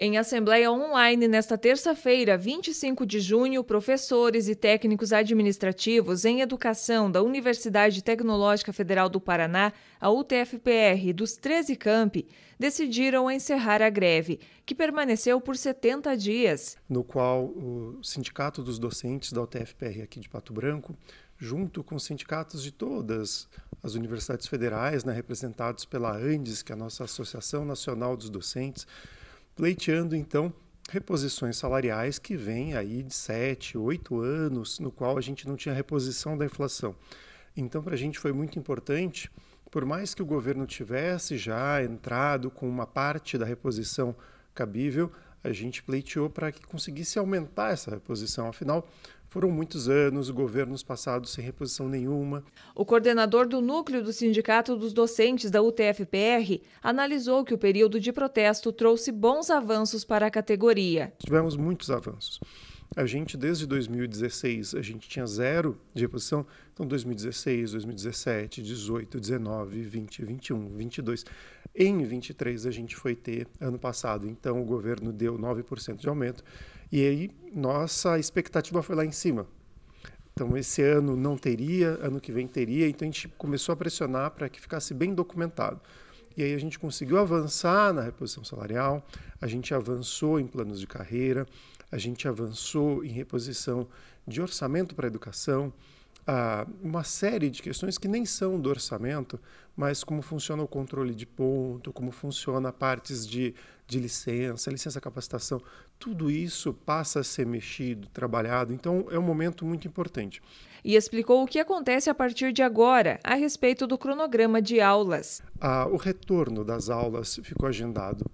Em assembleia online nesta terça-feira, 25 de junho, professores e técnicos administrativos em educação da Universidade Tecnológica Federal do Paraná, a UTFPR, dos 13 campi, decidiram encerrar a greve, que permaneceu por 70 dias. No qual o Sindicato dos Docentes da UTFPR aqui de Pato Branco, junto com sindicatos de todas as universidades federais, né, representados pela ANDES, que é a nossa Associação Nacional dos Docentes, pleiteando então reposições salariais que vêm aí de 7, 8 anos, no qual a gente não tinha reposição da inflação. Então, para a gente foi muito importante, por mais que o governo tivesse já entrado com uma parte da reposição cabível, a gente pleiteou para que conseguisse aumentar essa reposição. Afinal, foram muitos anos, governos passados sem reposição nenhuma. O coordenador do núcleo do Sindicato dos Docentes da UTFPR analisou que o período de protesto trouxe bons avanços para a categoria. Tivemos muitos avanços. A gente, desde 2016, a gente tinha zero de reposição. Então, 2016, 2017, 18, 19, 20, 21, 22. Em 23, a gente foi ter ano passado. Então, o governo deu 9% de aumento. E aí, nossa expectativa foi lá em cima. Então, esse ano não teria, ano que vem teria. Então, a gente começou a pressionar para que ficasse bem documentado. E aí a gente conseguiu avançar na reposição salarial, a gente avançou em planos de carreira, a gente avançou em reposição de orçamento para a educação, uma série de questões que nem são do orçamento, mas como funciona o controle de ponto, como funciona partes de de licença, licença capacitação, tudo isso passa a ser mexido, trabalhado. Então é um momento muito importante. E explicou o que acontece a partir de agora a respeito do cronograma de aulas. Ah, o retorno das aulas ficou agendado.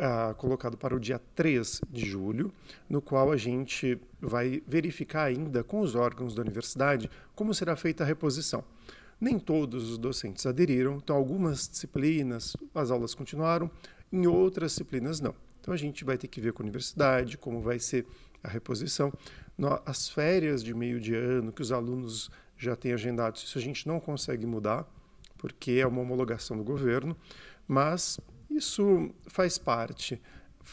Ah, colocado para o dia 3 de julho, no qual a gente vai verificar ainda com os órgãos da universidade como será feita a reposição. Nem todos os docentes aderiram, então algumas disciplinas as aulas continuaram em outras disciplinas não. Então a gente vai ter que ver com a universidade, como vai ser a reposição, as férias de meio de ano que os alunos já têm agendados, isso a gente não consegue mudar, porque é uma homologação do governo, mas isso faz parte.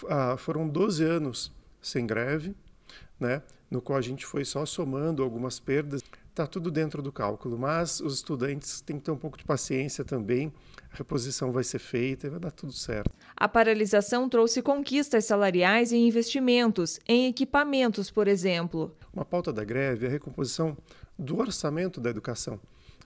Ah, foram 12 anos sem greve, né, no qual a gente foi só somando algumas perdas está tudo dentro do cálculo, mas os estudantes têm que ter um pouco de paciência também. A reposição vai ser feita e vai dar tudo certo. A paralisação trouxe conquistas salariais e investimentos em equipamentos, por exemplo. Uma pauta da greve é a recomposição do orçamento da educação.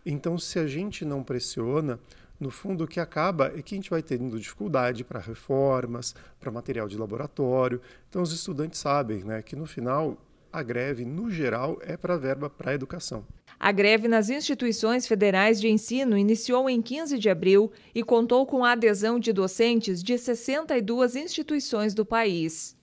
Então, se a gente não pressiona, no fundo, o que acaba é que a gente vai tendo dificuldade para reformas, para material de laboratório. Então, os estudantes sabem né, que, no final, a greve, no geral, é para verba para a educação. A greve nas instituições federais de ensino iniciou em 15 de abril e contou com a adesão de docentes de 62 instituições do país.